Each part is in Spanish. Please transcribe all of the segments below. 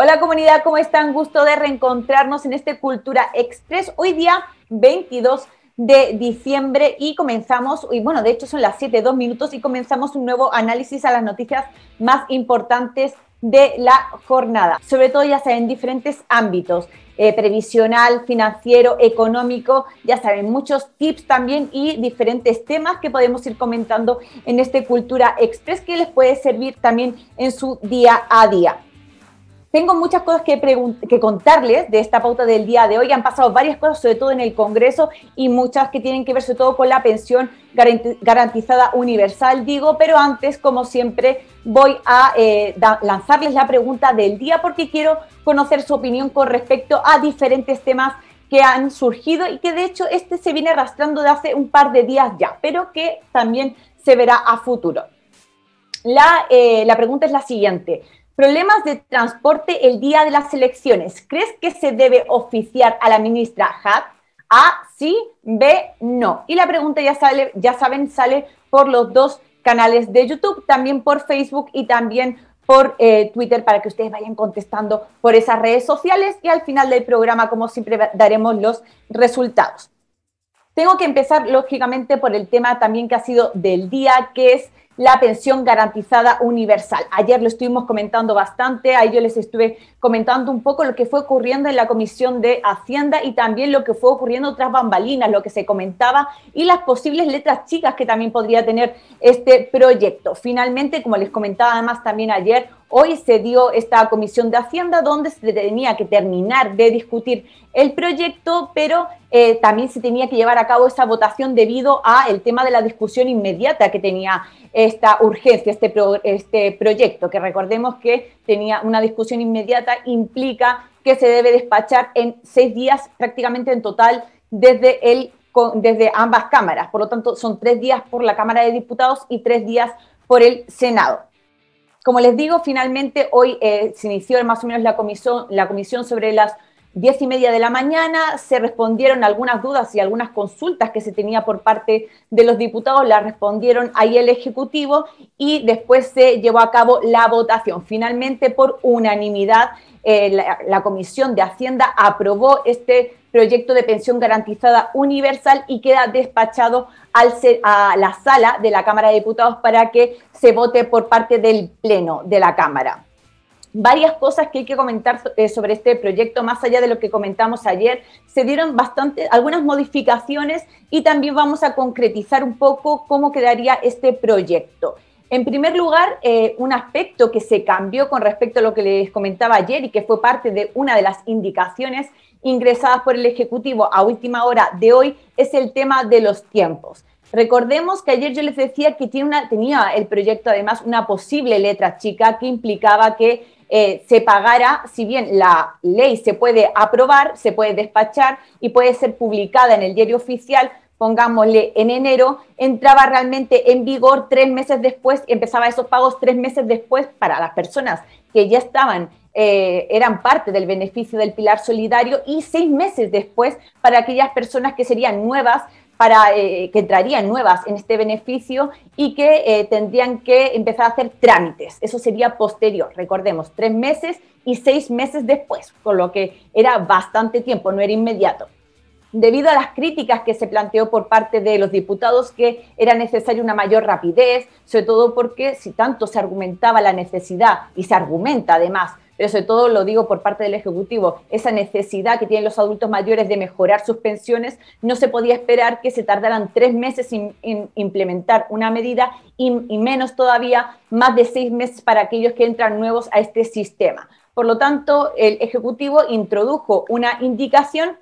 Hola comunidad, ¿cómo están? Gusto de reencontrarnos en este Cultura Express. Hoy día 22 de diciembre y comenzamos, y bueno, de hecho son las 7, 2 minutos y comenzamos un nuevo análisis a las noticias más importantes de la jornada. Sobre todo ya saben, diferentes ámbitos, eh, previsional, financiero, económico, ya saben, muchos tips también y diferentes temas que podemos ir comentando en este Cultura Express que les puede servir también en su día a día. Tengo muchas cosas que, contarles de esta pauta del día de hoy. Han pasado varias cosas, sobre todo en el Congreso, y muchas que tienen que ver sobre todo con la pensión garantizada universal, digo, pero antes, como siempre, voy a eh, lanzarles la pregunta del día porque quiero conocer su opinión con respecto a diferentes temas que han surgido y que de hecho este se viene arrastrando de hace un par de días ya, pero que también se verá a futuro. la eh, pregunta es la siguiente. Problemas de transporte el día de las elecciones. ¿Crees que se debe oficiar a la ministra Hat? A, sí, B, no. Y la pregunta ya, sale, ya saben, sale por los dos canales de YouTube, también por Facebook y también por eh, Twitter para que ustedes vayan contestando por esas redes sociales y al final del programa, como siempre, daremos los resultados. Tengo que empezar, lógicamente, por el tema también que ha sido del día, que es la pensión garantizada universal. Ayer lo estuvimos comentando bastante, ahí yo les estuve comentando un poco lo que fue ocurriendo en la Comisión de Hacienda y también lo que fue ocurriendo tras bambalinas, lo que se comentaba y las posibles letras chicas que también podría tener este proyecto. Finalmente, como les comentaba además también ayer, Hoy se dio esta comisión de Hacienda donde se tenía que terminar de discutir el proyecto, pero eh, también se tenía que llevar a cabo esa votación debido a el tema de la discusión inmediata que tenía esta urgencia, este, este proyecto, que recordemos que tenía una discusión inmediata, implica que se debe despachar en seis días prácticamente en total desde el desde ambas cámaras. Por lo tanto, son tres días por la Cámara de Diputados y tres días por el Senado. Como les digo, finalmente hoy eh, se inició más o menos la comisión, la comisión sobre las Diez y media de la mañana se respondieron algunas dudas y algunas consultas que se tenía por parte de los diputados, las respondieron ahí el Ejecutivo y después se llevó a cabo la votación. Finalmente, por unanimidad, eh, la, Comisión de Hacienda aprobó este proyecto de pensión garantizada universal y queda despachado a la sala de la Cámara de Diputados para que se vote por parte del Pleno de la Cámara varias cosas que hay que comentar eh, sobre este proyecto, más allá de lo que comentamos ayer. Se dieron bastante, algunas modificaciones y también vamos a concretizar un poco cómo quedaría este proyecto. En primer lugar, eh, un aspecto que se cambió con respecto a lo que les comentaba ayer y que fue parte de una de las indicaciones ingresadas por el Ejecutivo a última hora de hoy es el tema de los tiempos. Recordemos que ayer yo les decía que tiene tenía el proyecto además una posible letra chica que implicaba que eh, se pagara, si bien la ley se puede aprobar, se puede despachar y puede ser publicada en el diario oficial, pongámosle en enero, entraba realmente en vigor tres meses después, empezaba esos pagos tres meses después para las personas que ya estaban, eh, eran parte del beneficio del pilar solidario y seis meses después para aquellas personas que serían nuevas para, eh, que entrarían nuevas en este beneficio y que eh, tendrían que empezar a hacer trámites. Eso sería posterior, recordemos, tres meses y seis meses después, con lo que era bastante tiempo, no era inmediato debido a las críticas que se planteó por parte de los diputados que era necesaria una mayor rapidez, sobre todo porque si tanto se argumentaba la necesidad y se argumenta además pero sobre todo lo digo por parte del Ejecutivo, esa necesidad que tienen los adultos mayores de mejorar sus pensiones, no se podía esperar que se tardaran tres meses en, implementar una medida y, y menos todavía más de seis meses para aquellos que entran nuevos a este sistema. Por lo tanto, el Ejecutivo introdujo una indicación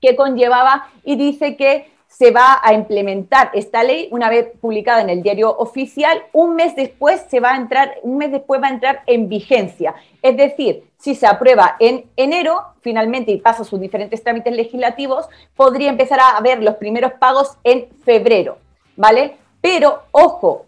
que conllevaba y dice que se va a implementar esta ley una vez publicada en el diario oficial, un mes después se va a entrar, un mes después va a entrar en vigencia. Es decir, si se aprueba en enero, finalmente, y pasa sus diferentes trámites legislativos, podría empezar a haber los primeros pagos en febrero, ¿vale? Pero, ojo,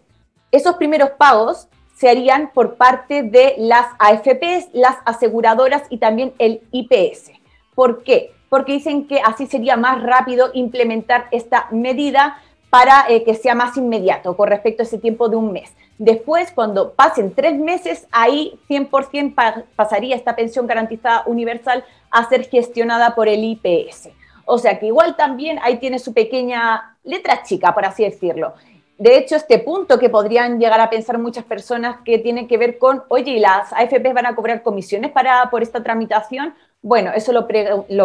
esos primeros pagos se harían por parte de las AFPs, las aseguradoras y también el IPS. ¿Por qué? porque dicen que así sería más rápido implementar esta medida para eh, que sea más inmediato con respecto a ese tiempo de un mes. Después, cuando pasen tres meses, ahí 100% pasaría esta pensión garantizada universal a ser gestionada por el IPS. O sea que igual también ahí tiene su pequeña letra chica, por así decirlo. De hecho, este punto que podrían llegar a pensar muchas personas que tiene que ver con, oye, ¿y las AFPs van a cobrar comisiones para, por esta tramitación? Bueno, eso lo,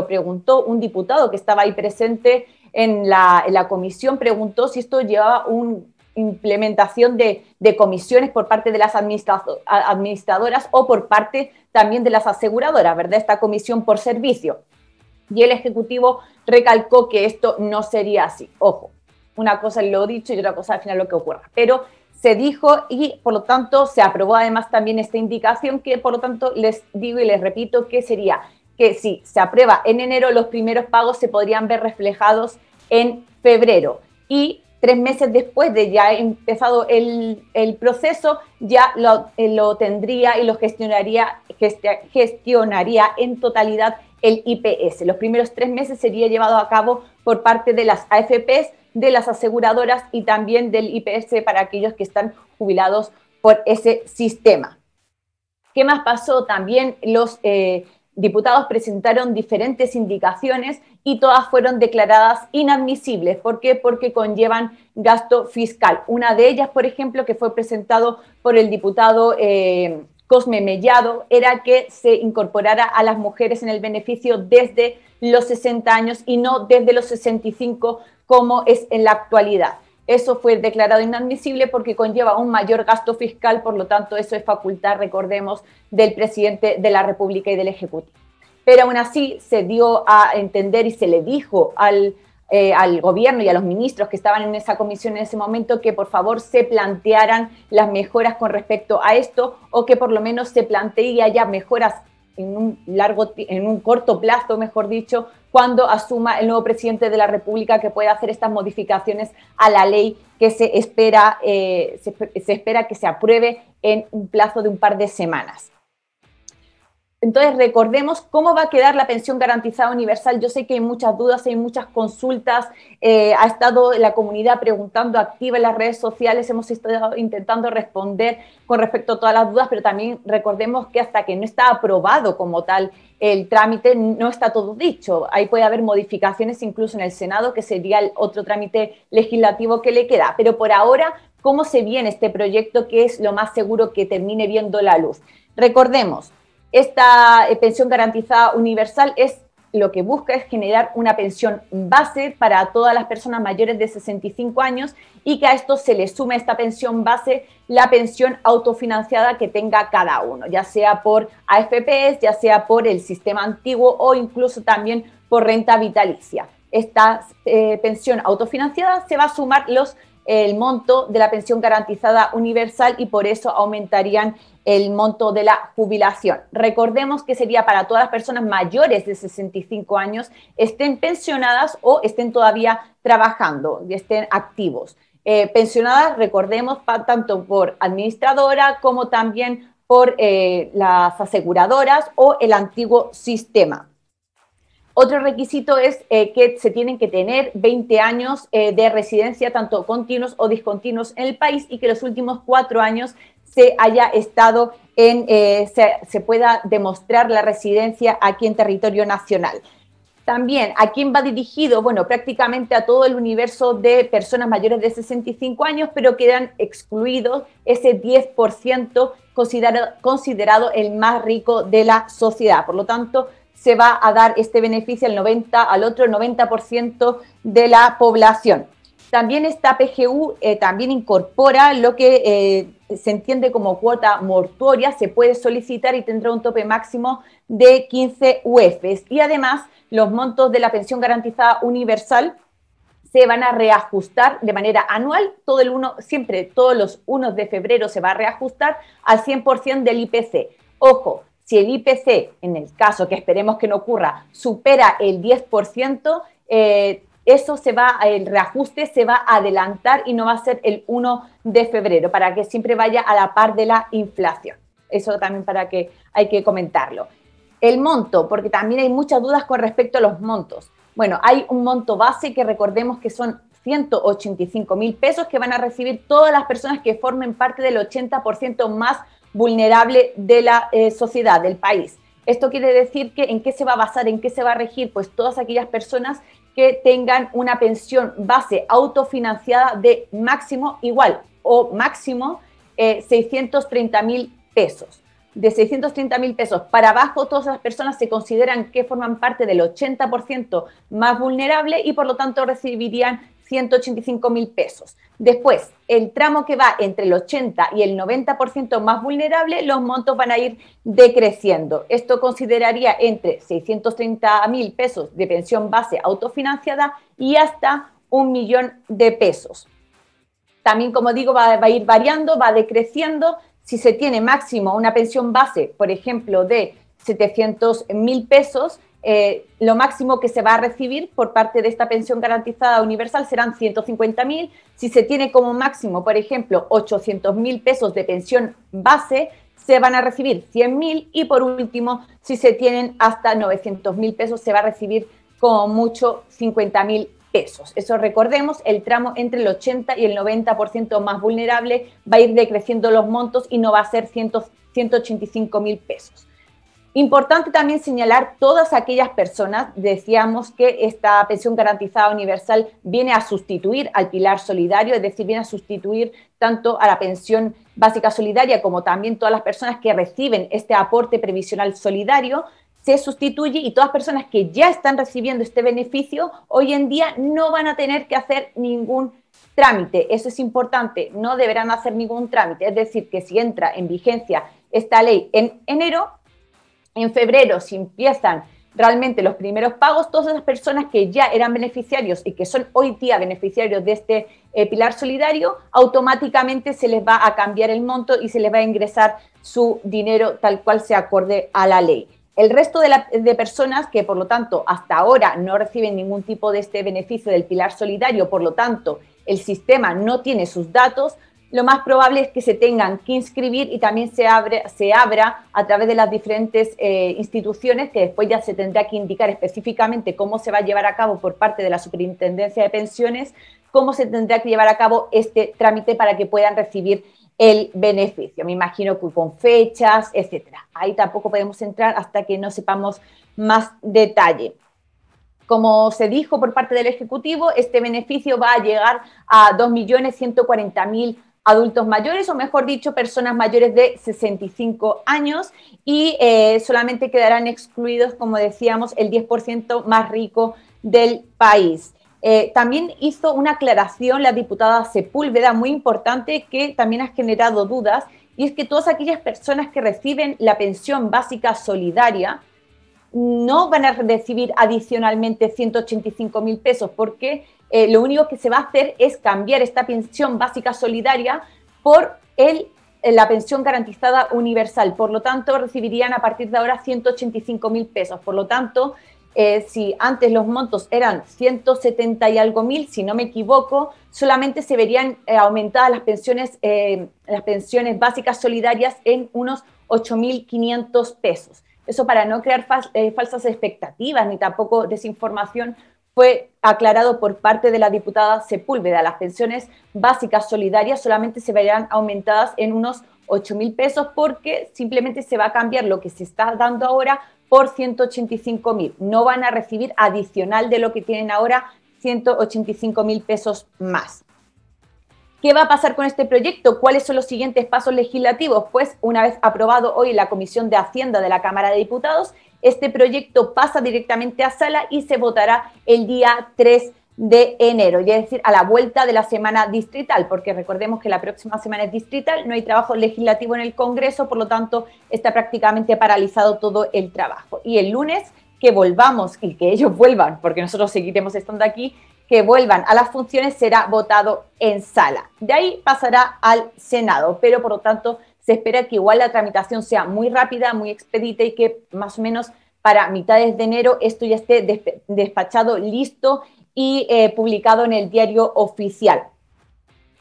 preguntó un diputado que estaba ahí presente en la, comisión, preguntó si esto llevaba una implementación de, comisiones por parte de las administradoras o por parte también de las aseguradoras, ¿verdad? Esta comisión por servicio. Y el Ejecutivo recalcó que esto no sería así. Ojo, una cosa lo he dicho y otra cosa al final lo que ocurra. Pero se dijo y por lo tanto se aprobó además también esta indicación que por lo tanto les digo y les repito que sería que si se aprueba en enero, los primeros pagos se podrían ver reflejados en febrero. Y tres meses después de ya empezado el, proceso, ya lo, eh, lo, tendría y lo gestionaría, gestionaría en totalidad el IPS. Los primeros tres meses sería llevado a cabo por parte de las AFPs, de las aseguradoras y también del IPS para aquellos que están jubilados por ese sistema. ¿Qué más pasó? También los, eh, diputados presentaron diferentes indicaciones y todas fueron declaradas inadmisibles. ¿Por qué? Porque conllevan gasto fiscal. Una de ellas, por ejemplo, que fue presentado por el diputado... Eh, Cosme Mellado era que se incorporara a las mujeres en el beneficio desde los 60 años y no desde los 65 como es en la actualidad. Eso fue declarado inadmisible porque conlleva un mayor gasto fiscal, por lo tanto eso es facultad, recordemos, del presidente de la República y del Ejecutivo. Pero aún así se dio a entender y se le dijo al, eh, gobierno y a los ministros que estaban en esa comisión en ese momento que por favor se plantearan las mejoras con respecto a esto o que por lo menos se plantee ya mejoras en un, largo, en un corto plazo, mejor dicho, cuando asuma el nuevo presidente de la República que pueda hacer estas modificaciones a la ley que se espera, eh, se espera que se apruebe en un plazo de un par de semanas. Entonces, recordemos cómo va a quedar la pensión garantizada universal. Yo sé que hay muchas dudas, hay muchas consultas. Eh, ha estado la comunidad preguntando activa en las redes sociales. Hemos estado intentando responder con respecto a todas las dudas, pero también recordemos que hasta que no está aprobado como tal el trámite, no está todo dicho. Ahí puede haber modificaciones incluso en el Senado, que sería el otro trámite legislativo que le queda. Pero por ahora, ¿cómo se viene este proyecto que es lo más seguro que termine viendo la luz? Recordemos, esta eh, pensión garantizada universal es lo que busca es generar una pensión base para todas las personas mayores de 65 años y que a esto se le sume esta pensión base la pensión autofinanciada que tenga cada uno, ya sea por AFPs, ya sea por el sistema antiguo o incluso también por renta vitalicia. Esta eh, pensión autofinanciada se va a sumar los el monto de la pensión garantizada universal y por eso aumentarían el monto de la jubilación. Recordemos que sería para todas las personas mayores de 65 años, estén pensionadas o estén todavía trabajando y estén activos. Eh, pensionadas, recordemos, tanto por administradora como también por eh, las aseguradoras o el antiguo sistema. Otro requisito es eh, que se tienen que tener 20 años eh, de residencia, tanto continuos o discontinuos en el país, y que los últimos cuatro años se haya estado en, eh, se, pueda demostrar la residencia aquí en territorio nacional. También, ¿a quién va dirigido? Bueno, prácticamente a todo el universo de personas mayores de 65 años, pero quedan excluidos ese 10% considerado el más rico de la sociedad. Por lo tanto, se va a dar este beneficio al 90, al otro 90% de la población. También esta PGU eh, también incorpora lo que eh, se entiende como cuota mortuoria, se puede solicitar y tendrá un tope máximo de 15 UFs. Y además, los montos de la pensión garantizada universal se van a reajustar de manera anual, todo el uno, siempre todos los 1 de febrero se va a reajustar al 100% del IPC. Ojo, si el IPC, en el caso que esperemos que no ocurra, supera el 10%, eh, eso se va, el reajuste se va a adelantar y no va a ser el 1 de febrero, para que siempre vaya a la par de la inflación. Eso también para que hay que comentarlo. El monto, porque también hay muchas dudas con respecto a los montos. Bueno, hay un monto base que recordemos que son 185 mil pesos que van a recibir todas las personas que formen parte del 80% más vulnerable de la eh, sociedad, del país. Esto quiere decir que en qué se va a basar, en qué se va a regir, pues todas aquellas personas que tengan una pensión base autofinanciada de máximo igual o máximo 630 eh, mil pesos. De 630 mil pesos para abajo, todas las personas se consideran que forman parte del 80% más vulnerable y por lo tanto recibirían 185 mil pesos. Después, el tramo que va entre el 80 y el 90% más vulnerable, los montos van a ir decreciendo. Esto consideraría entre 630 mil pesos de pensión base autofinanciada y hasta un millón de pesos. También, como digo, va, a ir variando, va decreciendo. Si se tiene máximo una pensión base, por ejemplo, de 700 mil pesos, eh, lo máximo que se va a recibir por parte de esta pensión garantizada universal serán 150.000. Si se tiene como máximo, por ejemplo, 800.000 pesos de pensión base, se van a recibir 100.000 y por último, si se tienen hasta 900.000 pesos, se va a recibir como mucho 50.000 pesos. Eso recordemos, el tramo entre el 80 y el 90% más vulnerable va a ir decreciendo los montos y no va a ser 185.000 pesos. Importante también señalar todas aquellas personas, decíamos que esta pensión garantizada universal viene a sustituir al pilar solidario, es decir, viene a sustituir tanto a la pensión básica solidaria como también todas las personas que reciben este aporte previsional solidario, se sustituye y todas las personas que ya están recibiendo este beneficio hoy en día no van a tener que hacer ningún trámite. Eso es importante, no deberán hacer ningún trámite. Es decir, que si entra en vigencia esta ley en enero, en febrero, si empiezan realmente los primeros pagos, todas esas personas que ya eran beneficiarios y que son hoy día beneficiarios de este eh, pilar solidario, automáticamente se les va a cambiar el monto y se les va a ingresar su dinero tal cual se acorde a la ley. El resto de, de personas que, por lo tanto, hasta ahora no reciben ningún tipo de este beneficio del pilar solidario, por lo tanto, el sistema no tiene sus datos, lo más probable es que se tengan que inscribir y también se, abre, se abra a través de las diferentes eh, instituciones que después ya se tendrá que indicar específicamente cómo se va a llevar a cabo por parte de la Superintendencia de Pensiones, cómo se tendrá que llevar a cabo este trámite para que puedan recibir el beneficio. Me imagino que con fechas, etcétera. Ahí tampoco podemos entrar hasta que no sepamos más detalle. Como se dijo por parte del Ejecutivo, este beneficio va a llegar a 2.140.000 adultos mayores, o mejor dicho, personas mayores de 65 años, y eh, solamente quedarán excluidos, como decíamos, el 10% más rico del país. Eh, también hizo una aclaración la diputada Sepúlveda, muy importante, que también ha generado dudas, y es que todas aquellas personas que reciben la pensión básica solidaria, no van a recibir adicionalmente 185 mil pesos porque eh, lo único que se va a hacer es cambiar esta pensión básica solidaria por el, eh, la pensión garantizada universal. Por lo tanto, recibirían a partir de ahora 185 mil pesos. Por lo tanto, eh, si antes los montos eran 170 y algo mil, si no me equivoco, solamente se verían aumentadas las pensiones, las pensiones básicas solidarias en unos 8.500 pesos. Eso para no crear falsas expectativas ni tampoco desinformación fue aclarado por parte de la diputada Sepúlveda. Las pensiones básicas solidarias solamente se verán aumentadas en unos 8.000 mil pesos porque simplemente se va a cambiar lo que se está dando ahora por 185.000. mil. No van a recibir adicional de lo que tienen ahora 185.000 mil pesos más. ¿Qué va a pasar con este proyecto? ¿Cuáles son los siguientes pasos legislativos? Pues una vez aprobado hoy la Comisión de Hacienda de la Cámara de Diputados, este proyecto pasa directamente a sala y se votará el día 3 de enero, ya es decir, a la vuelta de la semana distrital, porque recordemos que la próxima semana es distrital, no hay trabajo legislativo en el Congreso, por lo tanto está prácticamente paralizado todo el trabajo. Y el lunes que volvamos y que ellos vuelvan, porque nosotros seguiremos estando aquí, que vuelvan a las funciones será votado en sala. De ahí pasará al Senado, pero por lo tanto se espera que igual la tramitación sea muy rápida, muy expedita y que más o menos para mitades de enero esto ya esté despachado, listo y eh, publicado en el diario oficial.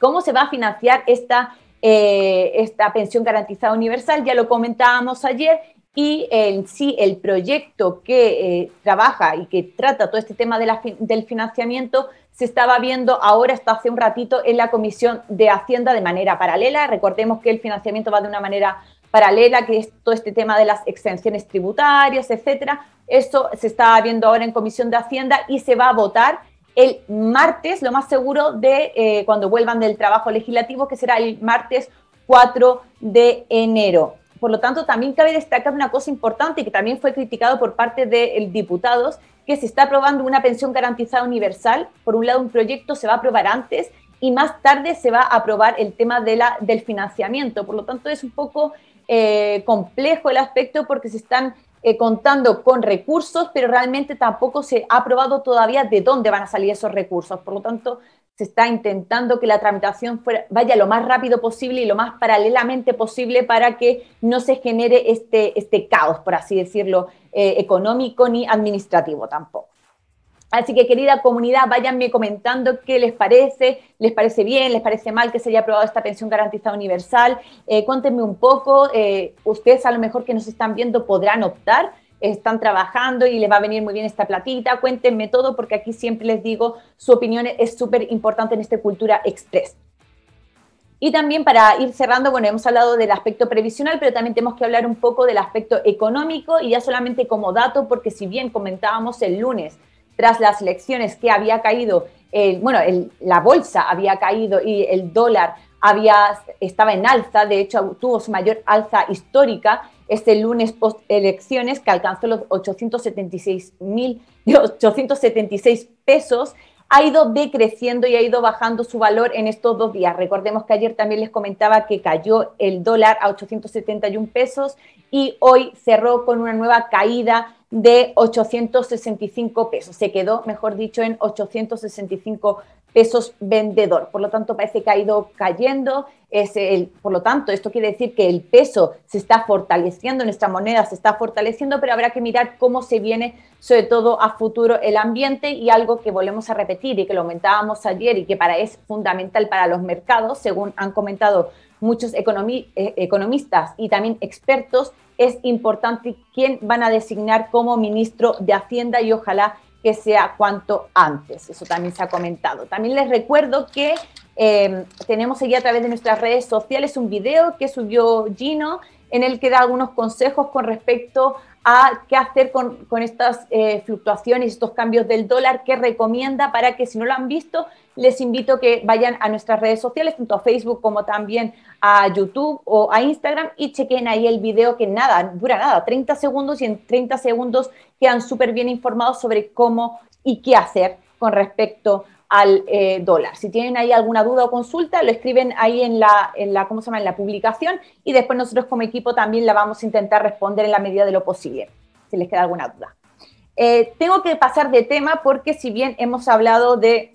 ¿Cómo se va a financiar esta, eh, esta pensión garantizada universal? Ya lo comentábamos ayer y eh, en sí el proyecto que trabaja y que trata todo este tema del financiamiento se estaba viendo ahora esto hace un ratito en la Comisión de Hacienda de manera paralela. Recordemos que el financiamiento va de una manera paralela, que es todo este tema de las exenciones tributarias, etcétera. Esto se está viendo ahora en Comisión de Hacienda y se va a votar el martes, lo más seguro de eh, cuando vuelvan del trabajo legislativo, que será el martes 4 de enero. Por lo tanto, también cabe destacar una cosa importante que también fue criticado por parte de eh, diputados, que se está aprobando una pensión garantizada universal. Por un lado, un proyecto se va a aprobar antes y más tarde se va a aprobar el tema de la, del financiamiento. Por lo tanto, es un poco eh, complejo el aspecto porque se están eh, contando con recursos, pero realmente tampoco se ha aprobado todavía de dónde van a salir esos recursos. Por lo tanto, se está intentando que la tramitación vaya lo más rápido posible y lo más paralelamente posible para que no se genere este, este caos, por así decirlo, eh, económico ni administrativo tampoco. Así que querida comunidad, váyanme comentando qué les parece, les parece bien, les parece mal que se haya aprobado esta pensión garantizada universal. Eh, cuéntenme un poco, eh, ustedes a lo mejor que nos están viendo podrán optar están trabajando y les va a venir muy bien esta platita, cuéntenme todo porque aquí siempre les digo, su opinión es súper importante en esta cultura express. Y también para ir cerrando, bueno, hemos hablado del aspecto previsional, pero también tenemos que hablar un poco del aspecto económico y ya solamente como dato, porque si bien comentábamos el lunes, tras las elecciones que había caído, bueno, la bolsa había caído y el dólar había, estaba en alza, de hecho tuvo su mayor alza histórica, este lunes post elecciones que alcanzó los 876, 876 pesos ha ido decreciendo y ha ido bajando su valor en estos dos días. Recordemos que ayer también les comentaba que cayó el dólar a 871 pesos y hoy cerró con una nueva caída de 865 pesos. Se quedó, mejor dicho, en 865 pesos pesos vendedor. Por lo tanto, parece que ha ido cayendo. Es el, por lo tanto, esto quiere decir que el peso se está fortaleciendo, nuestra moneda se está fortaleciendo, pero habrá que mirar cómo se viene, sobre todo a futuro, el ambiente y algo que volvemos a repetir y que lo comentábamos ayer y que para es fundamental para los mercados, según han comentado muchos eh, economistas y también expertos, es importante quién van a designar como ministro de Hacienda y ojalá que sea cuanto antes. Eso también se ha comentado. También les recuerdo que em, tenemos aquí a través de nuestras redes sociales un video que subió Gino en el que da algunos consejos con respecto a qué hacer con, estas eh, fluctuaciones, estos cambios del dólar, qué recomienda para que si no lo han visto, les invito a que vayan a nuestras redes sociales, tanto a Facebook como también a YouTube o a Instagram y chequen ahí el video que nada, dura nada, 30 segundos y en 30 segundos quedan súper bien informados sobre cómo y qué hacer con respecto a al eh, dólar. Si tienen ahí alguna duda o consulta, lo escriben ahí en la, la, ¿cómo se llama? en la publicación y después nosotros como equipo también la vamos a intentar responder en la medida de lo posible, si les queda alguna duda. Eh, tengo que pasar de tema porque si bien hemos hablado de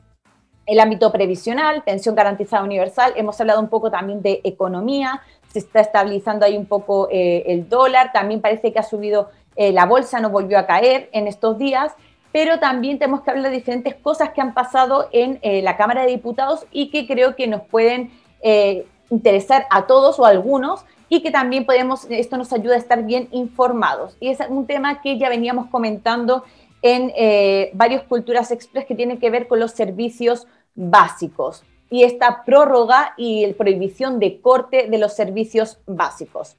el ámbito previsional, pensión garantizada universal, hemos hablado un poco también de economía, se está estabilizando ahí un poco eh, el dólar, también parece que ha subido la bolsa, no volvió a caer en estos días pero también tenemos que hablar de diferentes cosas que han pasado en eh, la Cámara de Diputados y que creo que nos pueden eh, interesar a todos o a algunos y que también podemos, esto nos ayuda a estar bien informados. Y es un tema que ya veníamos comentando en varias eh, varios Culturas Express que tienen que ver con los servicios básicos y esta prórroga y la prohibición de corte de los servicios básicos.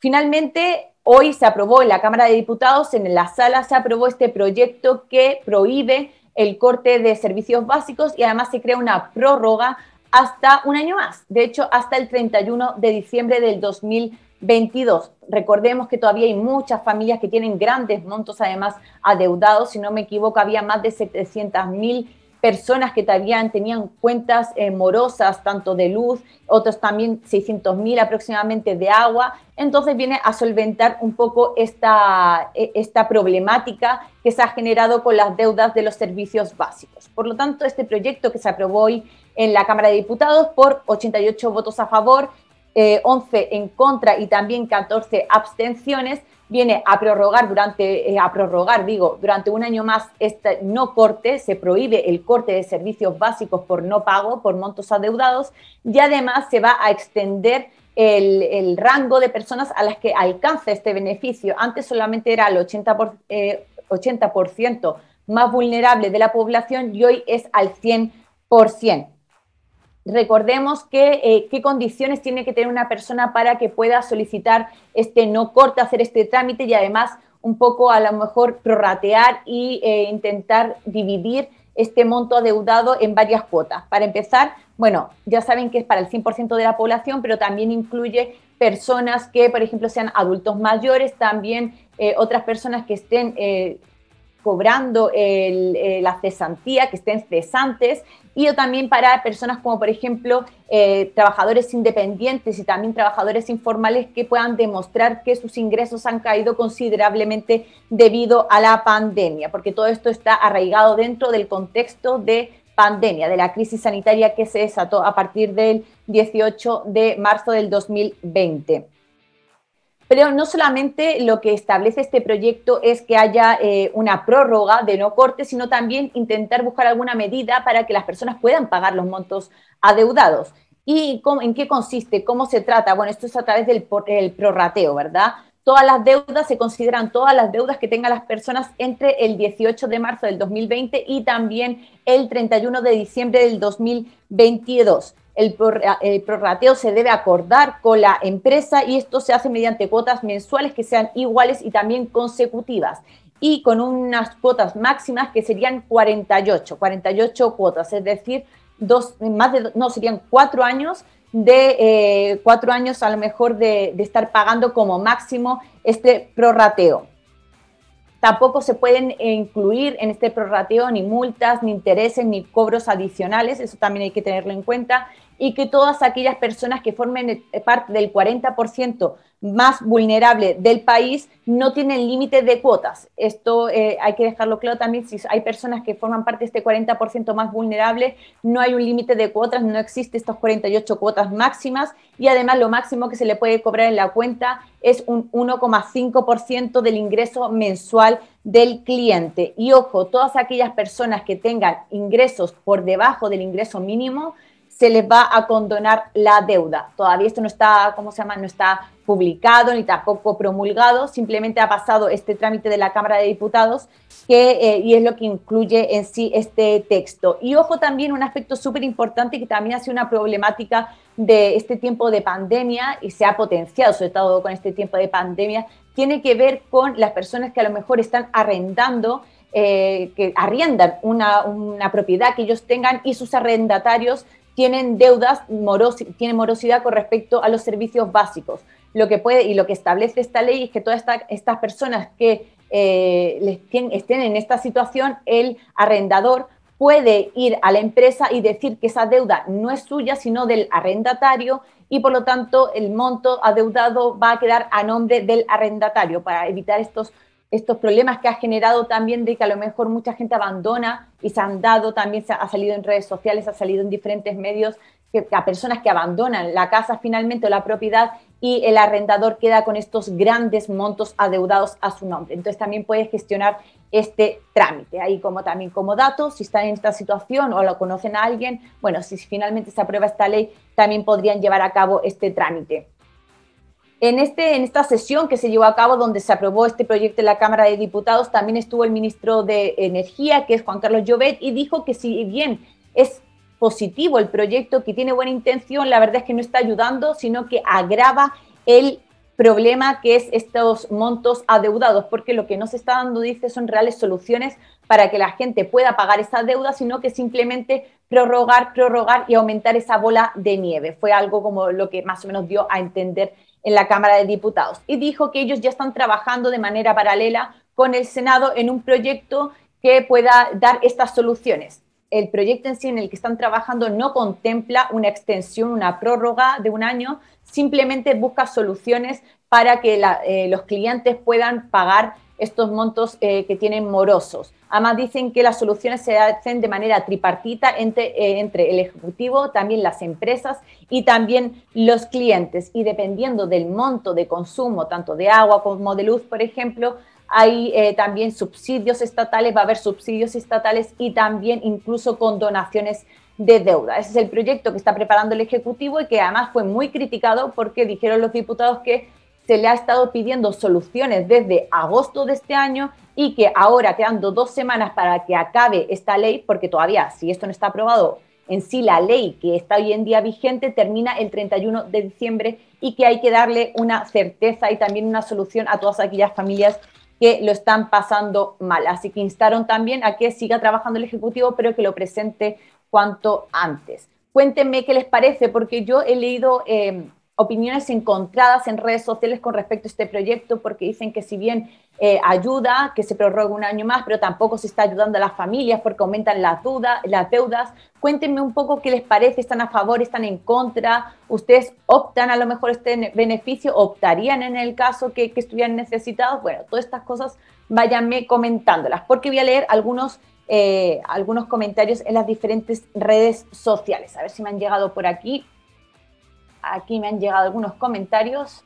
Finalmente, Hoy se aprobó en la Cámara de Diputados, en la sala se aprobó este proyecto que prohíbe el corte de servicios básicos y además se crea una prórroga hasta un año más, de hecho hasta el 31 de diciembre del 2022. Recordemos que todavía hay muchas familias que tienen grandes montos además adeudados, si no me equivoco había más de 700.000 mil personas que también tenían cuentas eh, morosas, tanto de luz, otros también 600.000 aproximadamente de agua. Entonces viene a solventar un poco esta, e, esta problemática que se ha generado con las deudas de los servicios básicos. Por lo tanto, este proyecto que se aprobó hoy en la Cámara de Diputados por 88 votos a favor, 11 eh, en contra y también 14 abstenciones, viene a prorrogar durante, eh, a prorrogar, digo, durante un año más este no corte, se prohíbe el corte de servicios básicos por no pago, por montos adeudados, y además se va a extender el, rango de personas a las que alcanza este beneficio. Antes solamente era el 80%, 80 eh, más vulnerable de la población y hoy es al 100% recordemos que, eh, qué condiciones tiene que tener una persona para que pueda solicitar este no corte, hacer este trámite y además un poco a lo mejor prorratear e intentar dividir este monto adeudado en varias cuotas. Para empezar, bueno, ya saben que es para el 100% de la población, pero también incluye personas que, por ejemplo, sean adultos mayores, también eh, otras personas que estén cobrando eh, la cesantía, que estén cesantes, y también para personas como, por ejemplo, eh, trabajadores independientes y también trabajadores informales que puedan demostrar que sus ingresos han caído considerablemente debido a la pandemia, porque todo esto está arraigado dentro del contexto de pandemia, de la crisis sanitaria que se desató a partir del 18 de marzo del 2020. Pero no solamente lo que establece este proyecto es que haya eh, una prórroga de no corte, sino también intentar buscar alguna medida para que las personas puedan pagar los montos adeudados. ¿Y en qué consiste? ¿Cómo se trata? Bueno, esto es a través del el prorrateo, ¿verdad? Todas las deudas se consideran todas las deudas que tengan las personas entre el 18 de marzo del 2020 y también el 31 de diciembre del 2022. El, prorrateo se debe acordar con la empresa y esto se hace mediante cuotas mensuales que sean iguales y también consecutivas y con unas cuotas máximas que serían 48, 48 cuotas, es decir, dos, más de, no, serían cuatro años de eh, cuatro años a lo mejor de estar pagando como máximo este prorrateo tampoco se pueden incluir en este prorrateo ni multas, ni intereses, ni cobros adicionales, eso también hay que tenerlo en cuenta y que todas aquellas personas que formen eh, parte del 40% más vulnerable del país no tienen límite de cuotas. Esto eh, hay que dejarlo claro también, si hay personas que forman parte de este 40% más vulnerable, no hay un límite de cuotas, no existe estas 48 cuotas máximas y además lo máximo que se le puede cobrar en la cuenta es un 1,5% del ingreso mensual del cliente. Y ojo, todas aquellas personas que tengan ingresos por debajo del ingreso mínimo, se les va a condonar la deuda. Todavía esto no está, ¿cómo se llama? No está publicado ni tampoco promulgado, simplemente ha pasado este trámite de la Cámara de Diputados que, eh, y es lo que incluye en sí este texto. Y ojo también un aspecto súper importante que también ha sido una problemática de este tiempo de pandemia y se ha potenciado, sobre todo con este tiempo de pandemia, tiene que ver con las personas que a lo mejor están arrendando eh, que arriendan una, una, propiedad que ellos tengan y sus arrendatarios tienen deudas, moros, tienen morosidad con respecto a los servicios básicos. Lo que puede y lo que establece esta ley es que todas estas personas que eh, estén en esta situación, el arrendador puede ir a la empresa y decir que esa deuda no es suya, sino del arrendatario y por lo tanto el monto adeudado va a quedar a nombre del arrendatario para evitar estos estos problemas que ha generado también de que a lo mejor mucha gente abandona y se han dado, también se ha salido en redes sociales, ha salido en diferentes medios, que, a personas que abandonan la casa finalmente o la propiedad y el arrendador queda con estos grandes montos adeudados a su nombre. Entonces también puedes gestionar este trámite. Ahí como también como dato, si están en esta situación o lo conocen a alguien, bueno, si finalmente se aprueba esta ley, también podrían llevar a cabo este trámite. En, este, esta sesión que se llevó a cabo donde se aprobó este proyecto en la Cámara de Diputados, también estuvo el ministro de Energía, que es Juan Carlos Llobet, y dijo que si bien es positivo el proyecto, que tiene buena intención, la verdad es que no está ayudando, sino que agrava el problema que es estos montos adeudados, porque lo que no se está dando, dice, son reales soluciones para que la gente pueda pagar esa deuda, sino que simplemente prorrogar, prorrogar y aumentar esa bola de nieve. Fue algo como lo que más o menos dio a entender en la Cámara de Diputados y dijo que ellos ya están trabajando de manera paralela con el Senado en un proyecto que pueda dar estas soluciones. El proyecto en sí en el que están trabajando no contempla una extensión, una prórroga de un año, simplemente busca soluciones para que eh, los clientes puedan pagar estos montos eh, que tienen morosos. Además dicen que las soluciones se hacen de manera tripartita eh, entre, el ejecutivo, también las empresas y también los clientes. Y dependiendo del monto de consumo, tanto de agua como de luz, por ejemplo, hay también subsidios estatales, va a haber subsidios estatales y también incluso con donaciones de deuda. Ese es el proyecto que está preparando el Ejecutivo y que además fue muy criticado porque dijeron los diputados que se le ha estado pidiendo soluciones desde agosto de este año y que ahora quedando dos semanas para que acabe esta ley, porque todavía si esto no está aprobado, en sí la ley que está hoy en día vigente termina el 31 de diciembre y que hay que darle una certeza y también una solución a todas aquellas familias que lo están pasando mal. Así que instaron también a que siga trabajando el Ejecutivo, pero que lo presente cuanto antes. Cuéntenme qué les parece, porque yo he leído... Eh, opiniones encontradas en redes sociales con respecto a este proyecto, porque dicen que si bien eh, ayuda, que se prorrogue un año más, pero tampoco se está ayudando a las familias porque aumentan las, dudas, las deudas. Cuéntenme un poco qué les parece, están a favor, están en contra, ustedes optan a lo mejor este beneficio, optarían en el caso que, estuvieran necesitados. Bueno, todas estas cosas váyanme comentándolas, porque voy a leer algunos eh, algunos comentarios en las diferentes redes sociales. A ver si me han llegado por aquí. Aquí me han llegado algunos comentarios.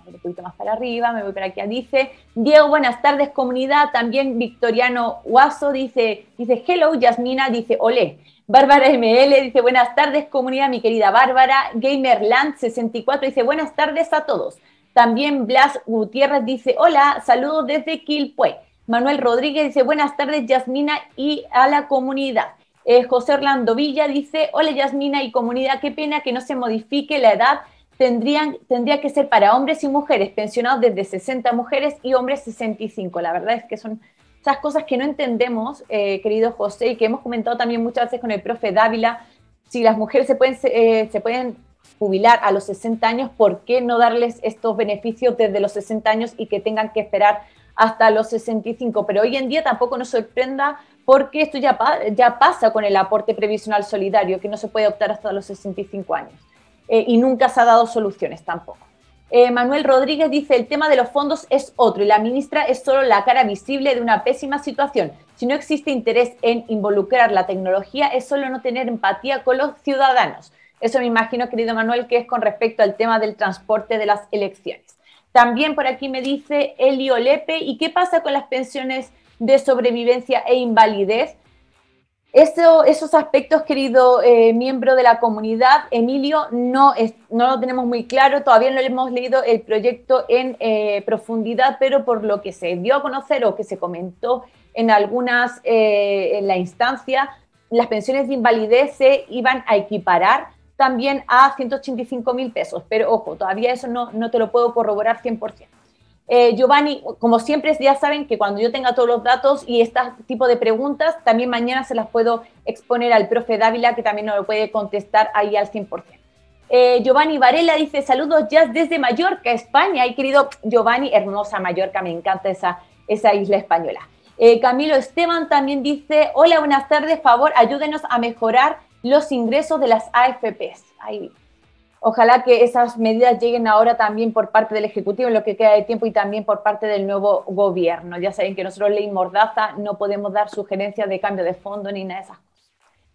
A ver, un poquito más para arriba, me voy para aquí. Dice, Diego, buenas tardes, comunidad. También Victoriano Guaso dice, dice, hello, Yasmina, dice, olé. Bárbara ML dice, buenas tardes, comunidad, mi querida Bárbara. Gamerland64 dice, buenas tardes a todos. También Blas Gutiérrez dice, hola, saludos desde Quilpue. Manuel Rodríguez dice, buenas tardes, Yasmina, y a la comunidad. Eh, José Orlando Villa dice, hola Yasmina y comunidad, qué pena que no se modifique la edad. Tendrían, tendría que ser para hombres y mujeres, pensionados desde 60 mujeres y hombres 65. La verdad es que son esas cosas que no entendemos, eh, querido José, y que hemos comentado también muchas veces con el profe Dávila, si las mujeres se pueden, eh, se pueden jubilar a los 60 años, ¿por qué no darles estos beneficios desde los 60 años y que tengan que esperar hasta los 65, pero hoy en día tampoco nos sorprenda porque esto ya, ya pasa con el aporte previsional solidario, que no se puede optar hasta los 65 años. Eh, y nunca se ha dado soluciones tampoco. Eh, Manuel Rodríguez dice, el tema de los fondos es otro y la ministra es solo la cara visible de una pésima situación. Si no existe interés en involucrar la tecnología, es solo no tener empatía con los ciudadanos. Eso me imagino, querido Manuel, que es con respecto al tema del transporte de las elecciones. También por aquí me dice Elio Lepe, ¿y qué pasa con las pensiones de sobrevivencia e invalidez? Eso, esos aspectos, querido eh, miembro de la comunidad, Emilio, no, no lo tenemos muy claro, todavía no hemos leído el proyecto en eh, profundidad, pero por lo que se dio a conocer o que se comentó en algunas, eh, en la instancia, las pensiones de invalidez se iban a equiparar también a 185 mil pesos, pero ojo, todavía eso no, no te lo puedo corroborar 100%. Eh, Giovanni, como siempre, ya saben que cuando yo tenga todos los datos y este tipo de preguntas, también mañana se las puedo exponer al profe Dávila, que también nos lo puede contestar ahí al 100%. Eh, Giovanni Varela dice, saludos ya desde Mallorca, España. Y querido Giovanni, hermosa Mallorca, me encanta esa, esa isla española. Eh, Camilo Esteban también dice, hola, buenas tardes, favor, ayúdenos a mejorar los ingresos de las AFPs. Ahí. Ojalá que esas medidas lleguen ahora también por parte del Ejecutivo en lo que queda de tiempo y también por parte del nuevo gobierno. Ya saben que nosotros, ley mordaza, no podemos dar sugerencias de cambio de fondo ni nada de esas cosas.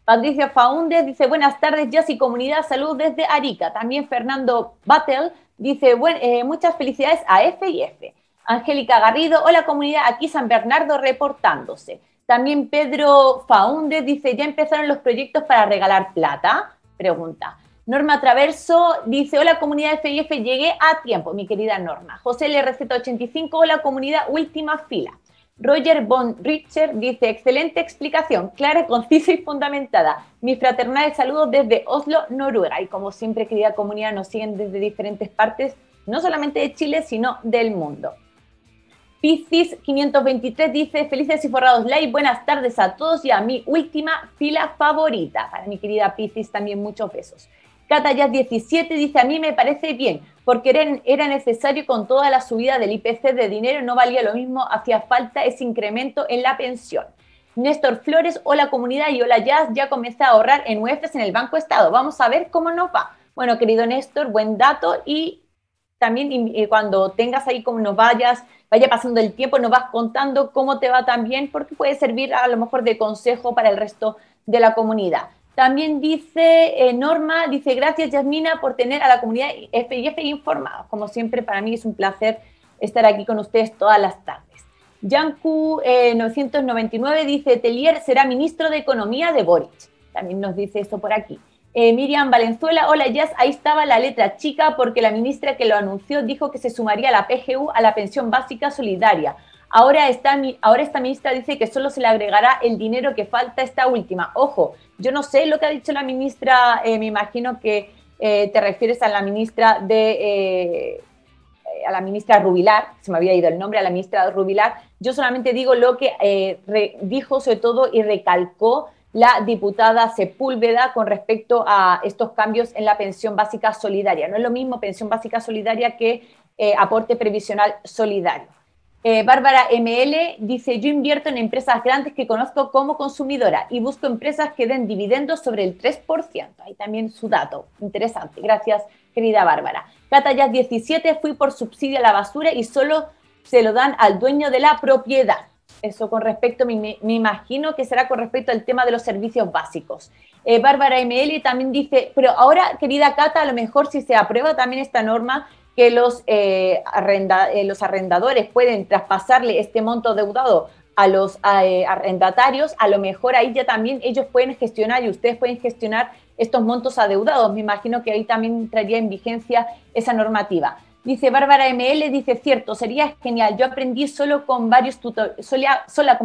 Patricia Faúndez dice, buenas tardes, Jazz y Comunidad Salud desde Arica. También Fernando Battle dice, bueno eh, muchas felicidades a F y F. Angélica Garrido, hola comunidad, aquí San Bernardo reportándose. También Pedro Faunde dice, ¿ya empezaron los proyectos para regalar plata? Pregunta. Norma Traverso dice, hola comunidad de FIF, llegué a tiempo, mi querida Norma. José Receta 85 hola comunidad, última fila. Roger Von Richter dice, excelente explicación, clara, concisa y fundamentada. Mi fraternal saludo desde Oslo, Noruega. Y como siempre, querida comunidad, nos siguen desde diferentes partes, no solamente de Chile, sino del mundo. Piscis 523 dice, felices y forrados live, buenas tardes a todos y a mi última fila favorita. Para mi querida Piscis también muchos besos. Catayas 17 dice, a mí me parece bien, porque era necesario con toda la subida del IPC de dinero, no valía lo mismo, hacía falta ese incremento en la pensión. Néstor Flores, hola comunidad y hola Jazz, ya comencé a ahorrar en UEFs en el Banco Estado. Vamos a ver cómo nos va. Bueno, querido Néstor, buen dato y también cuando tengas ahí como nos vayas vaya pasando el tiempo, nos vas contando cómo te va también, porque puede servir a lo mejor de consejo para el resto de la comunidad. También dice eh, Norma, dice gracias Yasmina por tener a la comunidad FIF informada. Como siempre, para mí es un placer estar aquí con ustedes todas las tardes. Yanku 999 eh, dice, Telier será ministro de Economía de Boric. También nos dice eso por aquí. Eh, Miriam Valenzuela, hola Jazz, ahí estaba la letra chica porque la ministra que lo anunció dijo que se sumaría la PGU a la pensión básica solidaria. Ahora, esta ministra dice que solo se le agregará el dinero que falta a esta última. Ojo, yo no sé lo que ha dicho la ministra, eh, me imagino que eh, te refieres a la ministra de a la ministra Rubilar, se me había ido el nombre, a la ministra Rubilar, yo solamente digo lo que dijo sobre todo y recalcó la diputada Sepúlveda con respecto a estos cambios en la pensión básica solidaria. No es lo mismo pensión básica solidaria que eh, aporte previsional solidario. Eh, Bárbara ML dice, yo invierto en empresas grandes que conozco como consumidora y busco empresas que den dividendos sobre el 3%. Ahí también su dato, interesante. Gracias, querida Bárbara. Catayas 17, fui por subsidio a la basura y solo se lo dan al dueño de la propiedad. Eso con respecto, me, imagino que será con respecto al tema de los servicios básicos. Eh, Bárbara ML también dice, pero ahora, querida Cata, a lo mejor si se aprueba también esta norma que los, eh, eh, arrendadores pueden traspasarle este monto adeudado a los eh, arrendatarios, a lo mejor ahí ya también ellos pueden gestionar y ustedes pueden gestionar estos montos adeudados. Me imagino que ahí también entraría en vigencia esa normativa. Dice Bárbara ML, dice, cierto, sería genial. Yo aprendí solo con varios con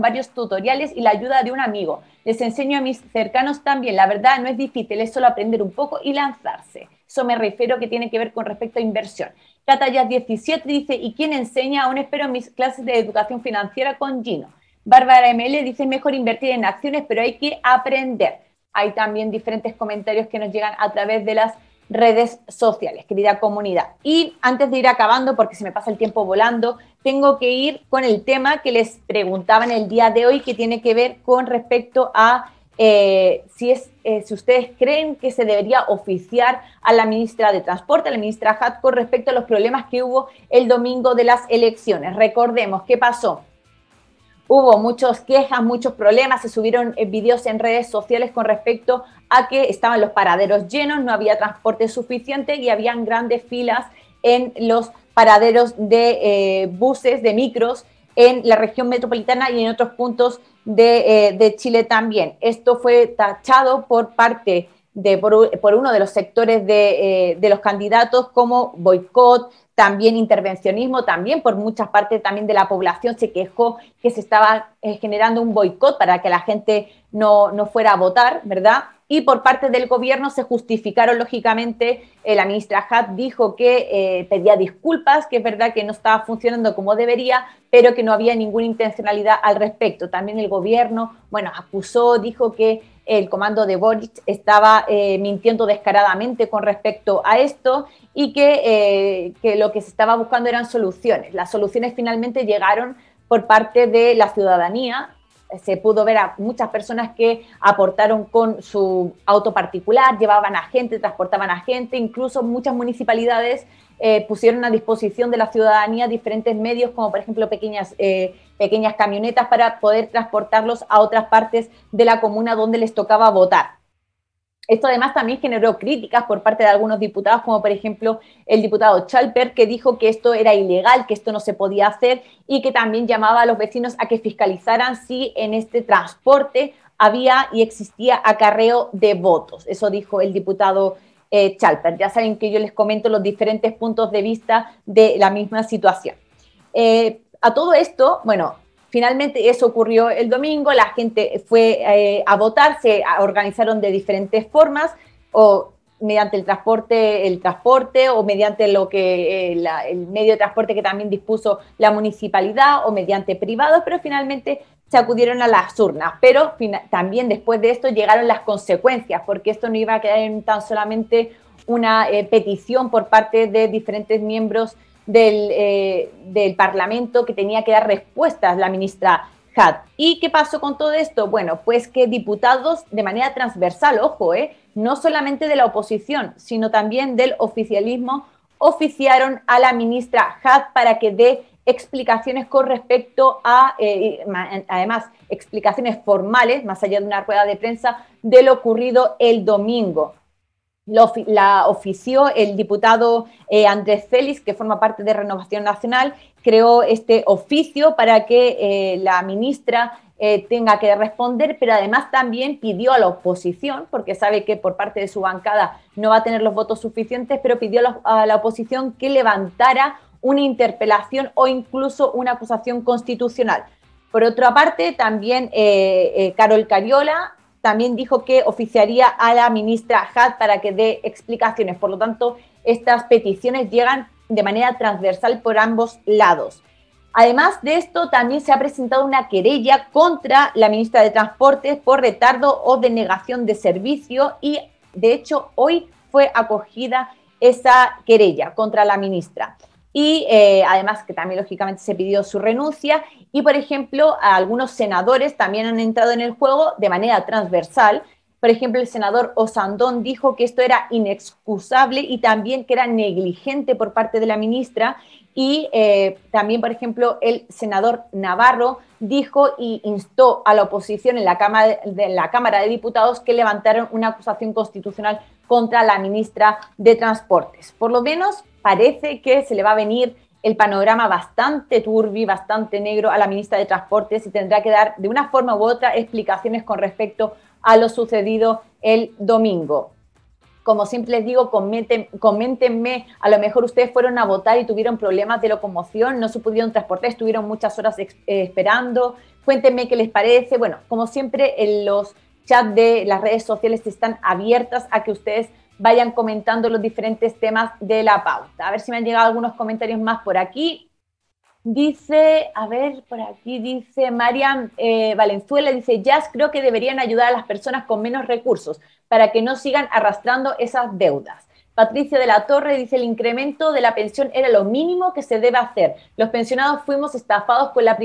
varios tutoriales y la ayuda de un amigo. Les enseño a mis cercanos también. La verdad no es difícil, es solo aprender un poco y lanzarse. Eso me refiero que tiene que ver con respecto a inversión. Catallas 17 dice, ¿y quién enseña? Aún espero mis clases de educación financiera con Gino. Bárbara ML dice, mejor invertir en acciones, pero hay que aprender. Hay también diferentes comentarios que nos llegan a través de las redes sociales, querida comunidad. Y antes de ir acabando, porque se me pasa el tiempo volando, tengo que ir con el tema que les preguntaba en el día de hoy, que tiene que ver con respecto a eh, si, eh, si ustedes creen que se debería oficiar a la ministra de Transporte, a la ministra Hat, respecto a los problemas que hubo el domingo de las elecciones. Recordemos qué pasó hubo muchas quejas, muchos problemas, se subieron eh, videos en redes sociales con respecto a que estaban los paraderos llenos, no había transporte suficiente y habían grandes filas en los paraderos de eh, buses, de micros en la región metropolitana y en otros puntos de, eh, de Chile también. Esto fue tachado por parte por, uno de los sectores eh, de, los candidatos como boicot, también intervencionismo, también por muchas partes también de la población se quejó que se estaba eh, generando un boicot para que la gente no, fuera a votar, ¿verdad? Y por parte del gobierno se justificaron, lógicamente, eh, la ministra Hatt dijo que pedía disculpas, que es verdad que no estaba funcionando como debería, pero que no había ninguna intencionalidad al respecto. También el gobierno, bueno, acusó, dijo que el comando de Boric estaba eh, mintiendo descaradamente con respecto a esto y que, eh, que lo que se estaba buscando eran soluciones. Las soluciones finalmente llegaron por parte de la ciudadanía se pudo ver a muchas personas que aportaron con su auto particular, llevaban a gente, transportaban a gente, incluso muchas municipalidades eh, pusieron a disposición de la ciudadanía diferentes medios, como por ejemplo pequeñas, eh, pequeñas camionetas para poder transportarlos a otras partes de la comuna donde les tocaba votar. Esto además también generó críticas por parte de algunos diputados, como por ejemplo el diputado Chalper, que dijo que esto era ilegal, que esto no se podía hacer y que también llamaba a los vecinos a que fiscalizaran si en este transporte había y existía acarreo de votos. Eso dijo el diputado eh, ya saben que yo les comento los diferentes puntos de vista de la misma situación. Eh, a todo esto, bueno, finalmente eso ocurrió el domingo, la gente fue eh, a votar, se organizaron de diferentes formas, o mediante el transporte, el transporte, o mediante lo que el medio de transporte que también dispuso la municipalidad, o mediante privados, pero finalmente se acudieron a las urnas, pero también después de esto llegaron las consecuencias, porque esto no iba a quedar tan solamente una eh, petición por parte de diferentes miembros eh, del, Parlamento que tenía que dar respuestas la ministra Had, ¿Y qué pasó con todo esto? Bueno, pues que diputados de manera transversal, ojo, eh, no solamente de la oposición, sino también del oficialismo, oficiaron a la ministra Hadd para que dé explicaciones con respecto a, eh, además, explicaciones formales, más allá de una rueda de prensa, de lo ocurrido el domingo. la ofició el diputado eh, Andrés Félix, que forma parte de Renovación Nacional, creó este oficio para que eh, la ministra tenga que responder, pero además también pidió a la oposición, porque sabe que por parte de su bancada no va a tener los votos suficientes, pero pidió a la oposición que levantara una interpelación o incluso una acusación constitucional. Por otra parte, también eh, eh, Carol Cariola también dijo que oficiaría a la ministra Had para que dé explicaciones. Por lo tanto, estas peticiones llegan de manera transversal por ambos lados. Además de esto, también se ha presentado una querella contra la ministra de Transportes por retardo o denegación de servicio y, de hecho, hoy fue acogida esa querella contra la ministra y eh, además que también lógicamente se pidió su renuncia y por ejemplo algunos senadores también han entrado en el juego de manera transversal. Por ejemplo, el senador Osandón dijo que esto era inexcusable y también que era negligente por parte de la ministra. Y eh, también, por ejemplo, el senador Navarro dijo y instó a la oposición en la, Cámara de, la Cámara de Diputados que levantaron una acusación constitucional contra la ministra de Transportes. Por lo menos parece que se le va a venir el panorama bastante turbio, bastante negro a la ministra de Transportes y tendrá que dar de una forma u otra explicaciones con respecto a lo sucedido el domingo. Como siempre les digo, coméntenme, a lo mejor ustedes fueron a votar y tuvieron problemas de locomoción, no se pudieron transportar, estuvieron muchas horas eh, esperando, cuéntenme qué les parece. Bueno, como siempre, en los chats de las redes sociales están abiertas a que ustedes vayan comentando los diferentes temas de la pauta. A ver si me han llegado algunos comentarios más por aquí. Dice, a ver, por aquí dice Marian eh, Valenzuela, dice, ya creo que deberían ayudar a las personas con menos recursos para que no sigan arrastrando esas deudas. Patricia de la Torre dice, el incremento de la pensión era lo mínimo que se debe hacer. Los pensionados fuimos estafados con la,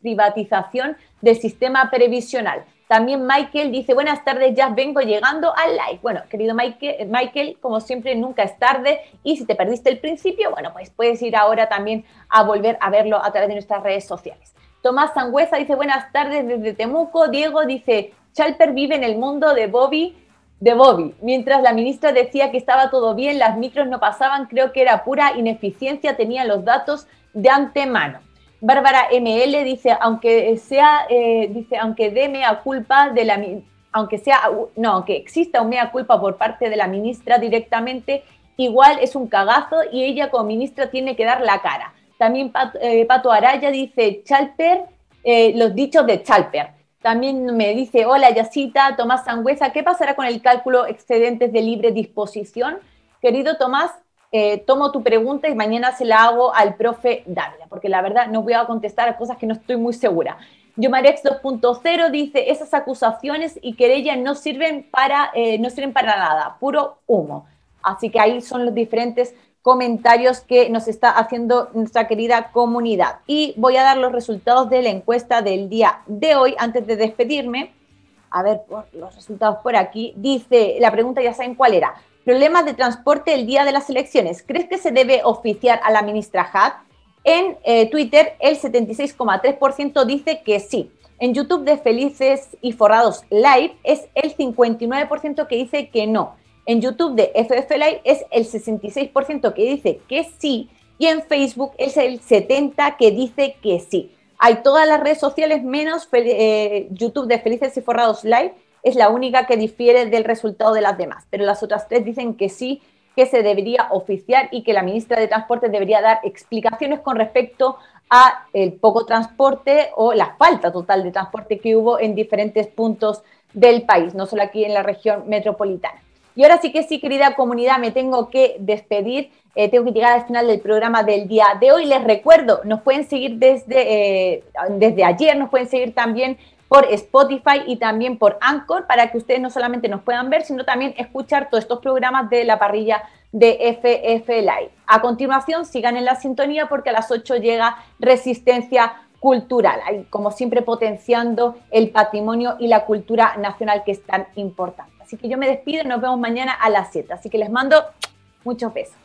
privatización del sistema previsional. También Michael dice, buenas tardes, ya vengo llegando al live. Bueno, querido Michael, eh, Michael, como siempre, nunca es tarde y si te perdiste el principio, bueno, pues puedes ir ahora también a volver a verlo a través de nuestras redes sociales. Tomás Sangüesa dice, buenas tardes desde Temuco. Diego dice, Chalper vive en el mundo de Bobby de Bobby. Mientras la ministra decía que estaba todo bien, las micros no pasaban, creo que era pura ineficiencia, tenían los datos de antemano. Bárbara ML dice, aunque sea, eh, dice, aunque dé mea culpa de la aunque sea, no, aunque exista un mea culpa por parte de la ministra directamente, igual es un cagazo y ella como ministra tiene que dar la cara. También eh, Pato, Araya dice, Chalper, eh, los dichos de Chalper. También me dice, hola Yacita, Tomás Sangüesa, ¿qué pasará con el cálculo excedentes de libre disposición? Querido Tomás, eh, tomo tu pregunta y mañana se la hago al profe Dávila, porque la verdad no voy a contestar a cosas que no estoy muy segura. Yomarex 2.0 dice, esas acusaciones y querellas no sirven para, eh, no sirven para nada, puro humo. Así que ahí son los diferentes comentarios que nos está haciendo nuestra querida comunidad. Y voy a dar los resultados de la encuesta del día de hoy antes de despedirme. A ver, los resultados por aquí. Dice, la pregunta ya saben cuál era. Problemas de transporte el día de las elecciones. ¿Crees que se debe oficiar a la ministra Hat En eh, Twitter el 76,3% dice que sí. En YouTube de Felices y Forrados Live es el 59% que dice que no. En YouTube de FF Live es el 66% que dice que sí. Y en Facebook es el 70% que dice que sí. Hay todas las redes sociales menos eh, YouTube de Felices y Forrados Live es la única que difiere del resultado de las demás, pero las otras tres dicen que sí, que se debería oficiar y que la ministra de transporte debería dar explicaciones con respecto a el poco transporte o la falta total de transporte que hubo en diferentes puntos del país, no solo aquí en la región metropolitana. Y ahora sí que sí, querida comunidad, me tengo que despedir. Eh, tengo que llegar al final del programa del día de hoy. Les recuerdo, nos pueden seguir desde, eh, desde ayer, nos pueden seguir también por Spotify y también por Anchor para que ustedes no solamente nos puedan ver, sino también escuchar todos estos programas de la parrilla de FF Live. A continuación, sigan en la sintonía porque a las 8 llega Resistencia Cultural, ahí, como siempre potenciando el patrimonio y la cultura nacional que es tan importante. Así que yo me despido, y nos vemos mañana a las 7. Así que les mando muchos besos.